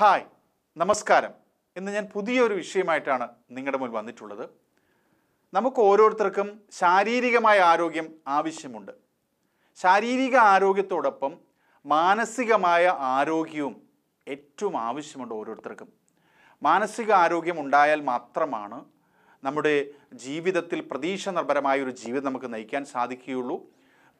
hi നമസ്കാരം ഇന്ന് ഞാൻ പുതിയൊരു വിഷയമായിട്ടാണ് നിങ്ങളുടെ മുന്നിൽ വന്നിട്ടുള്ളത് നമുക്ക് ഓരോരുത്തർക്കും ശാരീരികമായ ആരോഗ്യം ആവശ്യമുണ്ട് ശാരീരിക ആരോഗ്യത്തോടൊപ്പം മാനസികമായ ആരോഗ്യവും ഏറ്റവും ആവശ്യമുണ്ട് ഓരോരുത്തർക്കും മാനസിക ആരോഗ്യം ഉണ്ടായാൽ മാത്രമാണ് നമ്മുടെ ജീവിതത്തിൽ പ്രതീക്ഷ നിർഭരമായ ഒരു ജീവിതം നമുക്ക് നയിക്കാൻ സാധിക്കുകയുള്ളൂ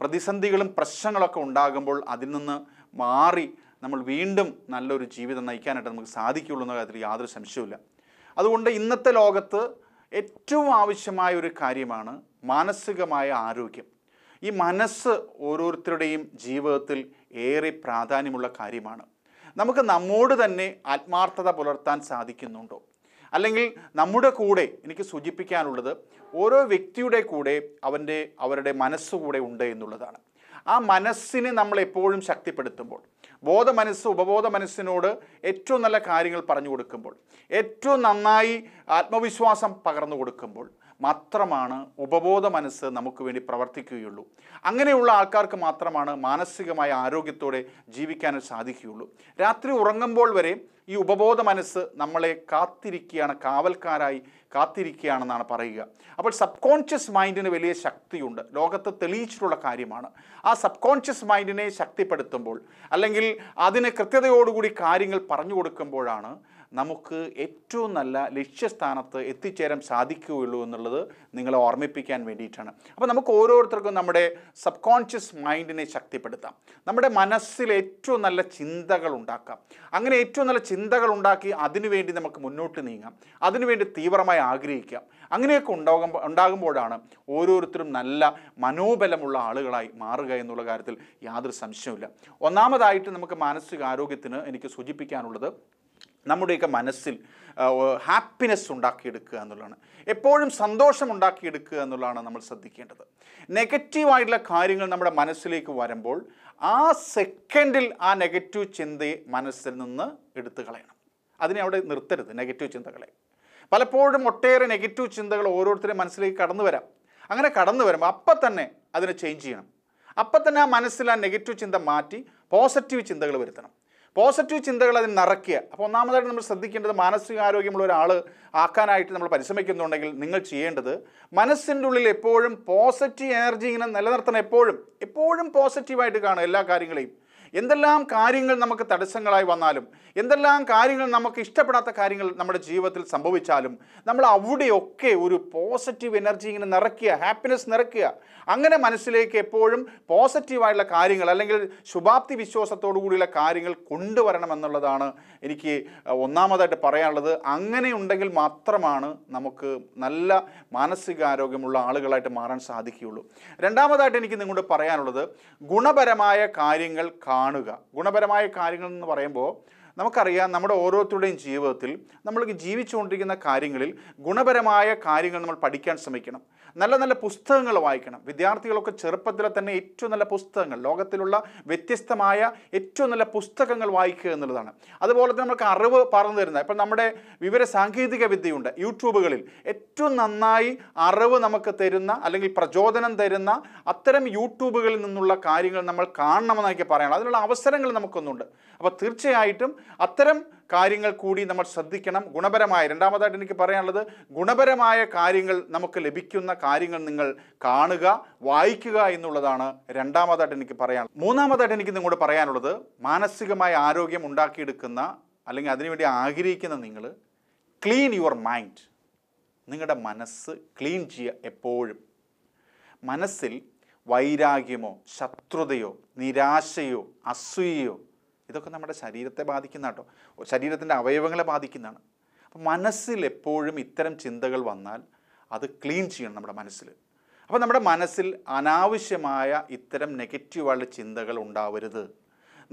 പ്രതിസന്ധികളും പ്രശ്നങ്ങളൊക്കെ ഉണ്ടാകുമ്പോൾ അതിൽ നിന്ന് മാറി നമ്മൾ വീണ്ടും നല്ലൊരു ജീവിതം നയിക്കാനായിട്ട് നമുക്ക് സാധിക്കുകയുള്ളൂ എന്ന കാര്യത്തിൽ യാതൊരു സംശയവുമില്ല അതുകൊണ്ട് ഇന്നത്തെ ലോകത്ത് ഏറ്റവും ആവശ്യമായ ഒരു കാര്യമാണ് മാനസികമായ ആരോഗ്യം ഈ മനസ്സ് ഓരോരുത്തരുടെയും ജീവിതത്തിൽ ഏറെ പ്രാധാന്യമുള്ള കാര്യമാണ് നമുക്ക് നമ്മോട് തന്നെ ആത്മാർത്ഥത പുലർത്താൻ സാധിക്കുന്നുണ്ടോ അല്ലെങ്കിൽ നമ്മുടെ കൂടെ എനിക്ക് സൂചിപ്പിക്കാനുള്ളത് ഓരോ വ്യക്തിയുടെ കൂടെ അവൻ്റെ അവരുടെ മനസ്സുകൂടെ ഉണ്ട് എന്നുള്ളതാണ് ആ മനസ്സിനെ നമ്മൾ എപ്പോഴും ശക്തിപ്പെടുത്തുമ്പോൾ ബോധ മനസ്സ് ഉപബോധ മനസ്സിനോട് ഏറ്റവും നല്ല കാര്യങ്ങൾ പറഞ്ഞു കൊടുക്കുമ്പോൾ ഏറ്റവും നന്നായി ആത്മവിശ്വാസം പകർന്നു കൊടുക്കുമ്പോൾ മാത്രമാണ് ഉപബോധ മനസ്സ് നമുക്ക് വേണ്ടി പ്രവർത്തിക്കുകയുള്ളൂ അങ്ങനെയുള്ള ആൾക്കാർക്ക് മാത്രമാണ് മാനസികമായ ആരോഗ്യത്തോടെ ജീവിക്കാൻ സാധിക്കുകയുള്ളൂ രാത്രി ഉറങ്ങുമ്പോൾ വരെ ഈ ഉപബോധ മനസ്സ് നമ്മളെ കാത്തിരിക്കുകയാണ് കാവൽക്കാരായി കാത്തിരിക്കുകയാണെന്നാണ് പറയുക അപ്പോൾ സബ് കോൺഷ്യസ് മൈൻഡിന് വലിയ ശക്തിയുണ്ട് ലോകത്ത് തെളിയിച്ചിട്ടുള്ള കാര്യമാണ് ആ സബ് കോൺഷ്യസ് മൈൻഡിനെ ശക്തിപ്പെടുത്തുമ്പോൾ അല്ലെങ്കിൽ അതിന് കൃത്യതയോടുകൂടി കാര്യങ്ങൾ പറഞ്ഞു കൊടുക്കുമ്പോഴാണ് നമുക്ക് ഏറ്റവും നല്ല ലക്ഷ്യസ്ഥാനത്ത് എത്തിച്ചേരാൻ സാധിക്കുകയുള്ളൂ എന്നുള്ളത് നിങ്ങളെ ഓർമ്മിപ്പിക്കാൻ വേണ്ടിയിട്ടാണ് അപ്പോൾ നമുക്ക് ഓരോരുത്തർക്കും നമ്മുടെ സബ് കോൺഷ്യസ് മൈൻഡിനെ ശക്തിപ്പെടുത്താം നമ്മുടെ മനസ്സിൽ ഏറ്റവും നല്ല ചിന്തകൾ ഉണ്ടാക്കാം അങ്ങനെ ഏറ്റവും നല്ല ചിന്തകൾ ഉണ്ടാക്കി അതിനുവേണ്ടി നമുക്ക് മുന്നോട്ട് നീങ്ങാം അതിനുവേണ്ടി തീവ്രമായി ആഗ്രഹിക്കാം അങ്ങനെയൊക്കെ ഉണ്ടാകുമ്പോൾ ഉണ്ടാകുമ്പോഴാണ് ഓരോരുത്തരും നല്ല മനോബലമുള്ള ആളുകളായി മാറുക എന്നുള്ള കാര്യത്തിൽ യാതൊരു സംശയവുമില്ല ഒന്നാമതായിട്ട് നമുക്ക് മാനസികാരോഗ്യത്തിന് എനിക്ക് സൂചിപ്പിക്കാനുള്ളത് നമ്മുടെയൊക്കെ മനസ്സിൽ ഹാപ്പിനെസ് ഉണ്ടാക്കിയെടുക്കുക എന്നുള്ളതാണ് എപ്പോഴും സന്തോഷം ഉണ്ടാക്കിയെടുക്കുക എന്നുള്ളതാണ് നമ്മൾ ശ്രദ്ധിക്കേണ്ടത് നെഗറ്റീവായിട്ടുള്ള കാര്യങ്ങൾ നമ്മുടെ മനസ്സിലേക്ക് വരുമ്പോൾ ആ സെക്കൻഡിൽ ആ നെഗറ്റീവ് ചിന്തയെ മനസ്സിൽ നിന്ന് എടുത്തു കളയണം അതിനെ അവിടെ നിർത്തരുത് നെഗറ്റീവ് ചിന്തകളെ പലപ്പോഴും ഒട്ടേറെ നെഗറ്റീവ് ചിന്തകൾ ഓരോരുത്തരും മനസ്സിലേക്ക് കടന്നു വരാം അങ്ങനെ കടന്നു വരുമ്പോൾ അപ്പം തന്നെ അതിനെ ചേഞ്ച് ചെയ്യണം അപ്പം തന്നെ ആ മനസ്സിൽ ആ നെഗറ്റീവ് ചിന്ത മാറ്റി പോസിറ്റീവ് ചിന്തകൾ വരുത്തണം പോസിറ്റീവ് ചിന്തകൾ അതിന് നിറയ്ക്കുക അപ്പോൾ ഒന്നാമതായിട്ട് നമ്മൾ ശ്രദ്ധിക്കേണ്ടത് മാനസികാരോഗ്യമുള്ള ഒരാൾ ആക്കാനായിട്ട് നമ്മൾ പരിശ്രമിക്കുന്നുണ്ടെങ്കിൽ നിങ്ങൾ ചെയ്യേണ്ടത് മനസ്സിൻ്റെ ഉള്ളിൽ എപ്പോഴും പോസിറ്റീവ് എനർജി ഇങ്ങനെ നിലനിർത്തണം എപ്പോഴും എപ്പോഴും പോസിറ്റീവായിട്ട് കാണും എല്ലാ കാര്യങ്ങളെയും എന്തെല്ലാം കാര്യങ്ങൾ നമുക്ക് തടസ്സങ്ങളായി വന്നാലും എന്തെല്ലാം കാര്യങ്ങൾ നമുക്ക് ഇഷ്ടപ്പെടാത്ത കാര്യങ്ങൾ നമ്മുടെ ജീവിതത്തിൽ സംഭവിച്ചാലും നമ്മൾ അവിടെയൊക്കെ ഒരു പോസിറ്റീവ് എനർജി ഇങ്ങനെ നിറയ്ക്കുക ഹാപ്പിനെസ് നിറയ്ക്കുക അങ്ങനെ മനസ്സിലേക്ക് എപ്പോഴും പോസിറ്റീവായിട്ടുള്ള കാര്യങ്ങൾ അല്ലെങ്കിൽ ശുഭാപ്തി വിശ്വാസത്തോടു കൂടിയുള്ള കാര്യങ്ങൾ കൊണ്ടുവരണമെന്നുള്ളതാണ് എനിക്ക് ഒന്നാമതായിട്ട് പറയാനുള്ളത് അങ്ങനെ ഉണ്ടെങ്കിൽ മാത്രമാണ് നമുക്ക് നല്ല മാനസികാരോഗ്യമുള്ള ആളുകളായിട്ട് മാറാൻ സാധിക്കുകയുള്ളൂ രണ്ടാമതായിട്ട് എനിക്ക് നിങ്ങളോട് പറയാനുള്ളത് ഗുണപരമായ കാര്യങ്ങൾ കാണുക ഗുണപരമായ കാര്യങ്ങൾ എന്ന് പറയുമ്പോൾ നമുക്കറിയാം നമ്മുടെ ഓരോരുത്തരുടെയും ജീവിതത്തിൽ നമ്മൾ ജീവിച്ചുകൊണ്ടിരിക്കുന്ന കാര്യങ്ങളിൽ ഗുണപരമായ കാര്യങ്ങൾ നമ്മൾ പഠിക്കാൻ ശ്രമിക്കണം നല്ല നല്ല പുസ്തകങ്ങൾ വായിക്കണം വിദ്യാർത്ഥികളൊക്കെ ചെറുപ്പത്തിലെ തന്നെ ഏറ്റവും നല്ല പുസ്തകങ്ങൾ ലോകത്തിലുള്ള വ്യത്യസ്തമായ ഏറ്റവും നല്ല പുസ്തകങ്ങൾ വായിക്കുക എന്നുള്ളതാണ് അതുപോലെ തന്നെ നമുക്ക് അറിവ് പറഞ്ഞു തരുന്ന ഇപ്പം നമ്മുടെ വിവര സാങ്കേതിക വിദ്യയുണ്ട് യൂട്യൂബുകളിൽ ഏറ്റവും നന്നായി അറിവ് നമുക്ക് തരുന്ന അല്ലെങ്കിൽ പ്രചോദനം തരുന്ന അത്തരം യൂട്യൂബുകളിൽ നിന്നുള്ള കാര്യങ്ങൾ നമ്മൾ കാണണമെന്നൊക്കെ പറയണം അതിനുള്ള അവസരങ്ങൾ നമുക്കൊന്നുണ്ട് അപ്പോൾ തീർച്ചയായിട്ടും അത്തരം കാര്യങ്ങൾ കൂടി നമ്മൾ ശ്രദ്ധിക്കണം ഗുണപരമായ രണ്ടാമതായിട്ട് എനിക്ക് പറയാനുള്ളത് ഗുണപരമായ കാര്യങ്ങൾ നമുക്ക് ലഭിക്കുന്ന കാര്യങ്ങൾ നിങ്ങൾ കാണുക വായിക്കുക എന്നുള്ളതാണ് രണ്ടാമതായിട്ട് എനിക്ക് പറയാൻ മൂന്നാമതായിട്ട് എനിക്ക് നിങ്ങളോട് പറയാനുള്ളത് മാനസികമായ ആരോഗ്യം ഉണ്ടാക്കിയെടുക്കുന്ന അല്ലെങ്കിൽ അതിനുവേണ്ടി ആഗ്രഹിക്കുന്ന നിങ്ങൾ ക്ലീൻ യുവർ മൈൻഡ് നിങ്ങളുടെ മനസ്സ് ക്ലീൻ ചെയ്യുക എപ്പോഴും മനസ്സിൽ വൈരാഗ്യമോ ശത്രുതയോ നിരാശയോ അസൂയയോ ഇതൊക്കെ നമ്മുടെ ശരീരത്തെ ബാധിക്കുന്ന കേട്ടോ ശരീരത്തിൻ്റെ അവയവങ്ങളെ ബാധിക്കുന്നതാണ് അപ്പം മനസ്സിൽ എപ്പോഴും ഇത്തരം ചിന്തകൾ വന്നാൽ അത് ക്ലീൻ ചെയ്യണം നമ്മുടെ മനസ്സിൽ അപ്പോൾ നമ്മുടെ മനസ്സിൽ അനാവശ്യമായ ഇത്തരം നെഗറ്റീവായുള്ള ചിന്തകൾ ഉണ്ടാവരുത്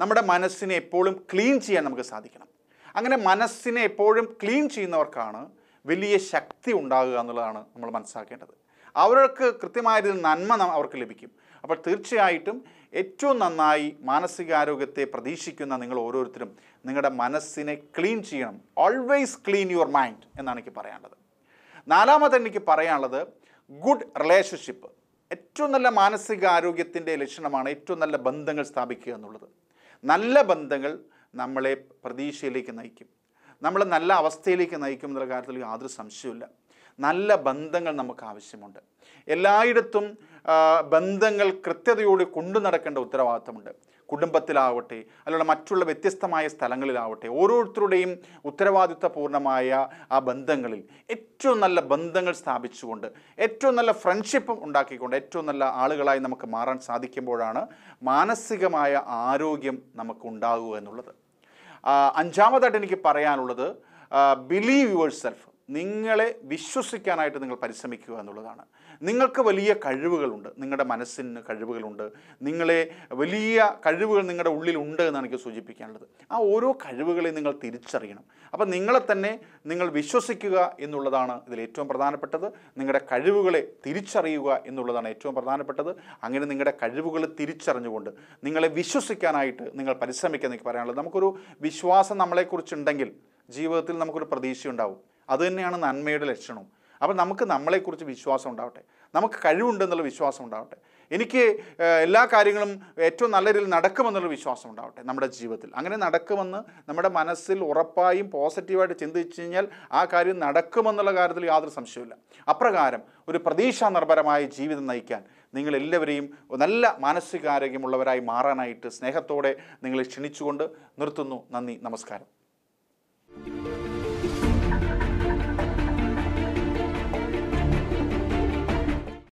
നമ്മുടെ മനസ്സിനെ എപ്പോഴും ക്ലീൻ ചെയ്യാൻ നമുക്ക് സാധിക്കണം അങ്ങനെ മനസ്സിനെ എപ്പോഴും ക്ലീൻ ചെയ്യുന്നവർക്കാണ് വലിയ ശക്തി ഉണ്ടാകുക എന്നുള്ളതാണ് നമ്മൾ മനസ്സിലാക്കേണ്ടത് അവർക്ക് കൃത്യമായൊരു നന്മ അവർക്ക് ലഭിക്കും അപ്പോൾ തീർച്ചയായിട്ടും ഏറ്റവും നന്നായി മാനസികാരോഗ്യത്തെ പ്രതീക്ഷിക്കുന്ന നിങ്ങൾ ഓരോരുത്തരും നിങ്ങളുടെ മനസ്സിനെ ക്ലീൻ ചെയ്യണം ഓൾവേസ് ക്ലീൻ യുവർ മൈൻഡ് എന്നാണ് എനിക്ക് പറയാനുള്ളത് നാലാമത് എനിക്ക് പറയാനുള്ളത് ഗുഡ് റിലേഷൻഷിപ്പ് ഏറ്റവും നല്ല മാനസികാരോഗ്യത്തിൻ്റെ ലക്ഷണമാണ് ഏറ്റവും നല്ല ബന്ധങ്ങൾ സ്ഥാപിക്കുക എന്നുള്ളത് നല്ല ബന്ധങ്ങൾ നമ്മളെ പ്രതീക്ഷയിലേക്ക് നയിക്കും നമ്മളെ നല്ല അവസ്ഥയിലേക്ക് നയിക്കും എന്നുള്ള കാര്യത്തിൽ യാതൊരു സംശയമില്ല നല്ല ബന്ധങ്ങൾ നമുക്ക് ആവശ്യമുണ്ട് എല്ലായിടത്തും ബന്ധങ്ങൾ കൃത്യതയോടെ കൊണ്ടു നടക്കേണ്ട ഉത്തരവാദിത്തമുണ്ട് കുടുംബത്തിലാവട്ടെ അല്ലെങ്കിൽ മറ്റുള്ള വ്യത്യസ്തമായ സ്ഥലങ്ങളിലാവട്ടെ ഓരോരുത്തരുടെയും ഉത്തരവാദിത്വപൂർണ്ണമായ ആ ബന്ധങ്ങളിൽ ഏറ്റവും നല്ല ബന്ധങ്ങൾ സ്ഥാപിച്ചുകൊണ്ട് ഏറ്റവും നല്ല ഫ്രണ്ട്ഷിപ്പ് ഉണ്ടാക്കിക്കൊണ്ട് ഏറ്റവും നല്ല ആളുകളായി നമുക്ക് മാറാൻ സാധിക്കുമ്പോഴാണ് മാനസികമായ ആരോഗ്യം നമുക്ക് ഉണ്ടാകുക എന്നുള്ളത് അഞ്ചാമതായിട്ട് എനിക്ക് പറയാനുള്ളത് ബിലീവ് യുവർ സെൽഫ് നിങ്ങളെ വിശ്വസിക്കാനായിട്ട് നിങ്ങൾ പരിശ്രമിക്കുക എന്നുള്ളതാണ് നിങ്ങൾക്ക് വലിയ കഴിവുകളുണ്ട് നിങ്ങളുടെ മനസ്സിന് കഴിവുകളുണ്ട് നിങ്ങളെ വലിയ കഴിവുകൾ നിങ്ങളുടെ ഉള്ളിൽ ഉണ്ട് എന്നാണ് എനിക്ക് സൂചിപ്പിക്കാനുള്ളത് ആ ഓരോ കഴിവുകളെ നിങ്ങൾ തിരിച്ചറിയണം അപ്പം നിങ്ങളെ തന്നെ നിങ്ങൾ വിശ്വസിക്കുക എന്നുള്ളതാണ് ഇതിൽ ഏറ്റവും പ്രധാനപ്പെട്ടത് നിങ്ങളുടെ കഴിവുകളെ തിരിച്ചറിയുക എന്നുള്ളതാണ് ഏറ്റവും പ്രധാനപ്പെട്ടത് അങ്ങനെ നിങ്ങളുടെ കഴിവുകൾ തിരിച്ചറിഞ്ഞുകൊണ്ട് നിങ്ങളെ വിശ്വസിക്കാനായിട്ട് നിങ്ങൾ പരിശ്രമിക്കുക എന്നൊക്കെ പറയാനുള്ളത് നമുക്കൊരു വിശ്വാസം നമ്മളെക്കുറിച്ചുണ്ടെങ്കിൽ ജീവിതത്തിൽ നമുക്കൊരു പ്രതീക്ഷയുണ്ടാവും അതുതന്നെയാണ് നന്മയുടെ ലക്ഷണവും അപ്പോൾ നമുക്ക് നമ്മളെക്കുറിച്ച് വിശ്വാസം ഉണ്ടാവട്ടെ നമുക്ക് കഴിവുണ്ടെന്നുള്ള വിശ്വാസം ഉണ്ടാവട്ടെ എനിക്ക് എല്ലാ കാര്യങ്ങളും ഏറ്റവും നല്ല രീതിയിൽ നടക്കുമെന്നുള്ള വിശ്വാസം ഉണ്ടാവട്ടെ നമ്മുടെ ജീവിതത്തിൽ അങ്ങനെ നടക്കുമെന്ന് നമ്മുടെ മനസ്സിൽ ഉറപ്പായും പോസിറ്റീവായിട്ട് ചിന്തിച്ചു കഴിഞ്ഞാൽ ആ കാര്യം നടക്കുമെന്നുള്ള കാര്യത്തിൽ യാതൊരു സംശയമില്ല അപ്രകാരം ഒരു പ്രതീക്ഷാ നിർഭരമായ ജീവിതം നയിക്കാൻ നിങ്ങളെല്ലാവരെയും നല്ല മാനസികാരോഗ്യമുള്ളവരായി മാറാനായിട്ട് സ്നേഹത്തോടെ നിങ്ങളെ ക്ഷണിച്ചുകൊണ്ട് നിർത്തുന്നു നന്ദി നമസ്കാരം